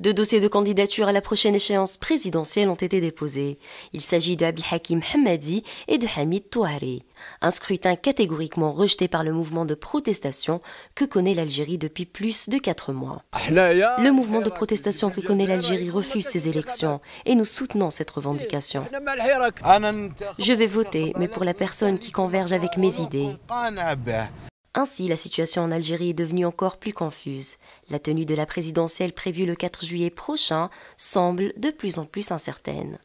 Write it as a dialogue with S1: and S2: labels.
S1: Deux dossiers de candidature à la prochaine échéance présidentielle ont été déposés. Il s'agit d'Abdelhakim Hakim Hamadi et de Hamid Touhari. Un scrutin catégoriquement rejeté par le mouvement de protestation que connaît l'Algérie depuis plus de quatre mois. Le mouvement de protestation que connaît l'Algérie refuse ces élections et nous soutenons cette revendication. Je vais voter, mais pour la personne qui converge avec mes idées. Ainsi, la situation en Algérie est devenue encore plus confuse. La tenue de la présidentielle prévue le 4 juillet prochain semble de plus en plus incertaine.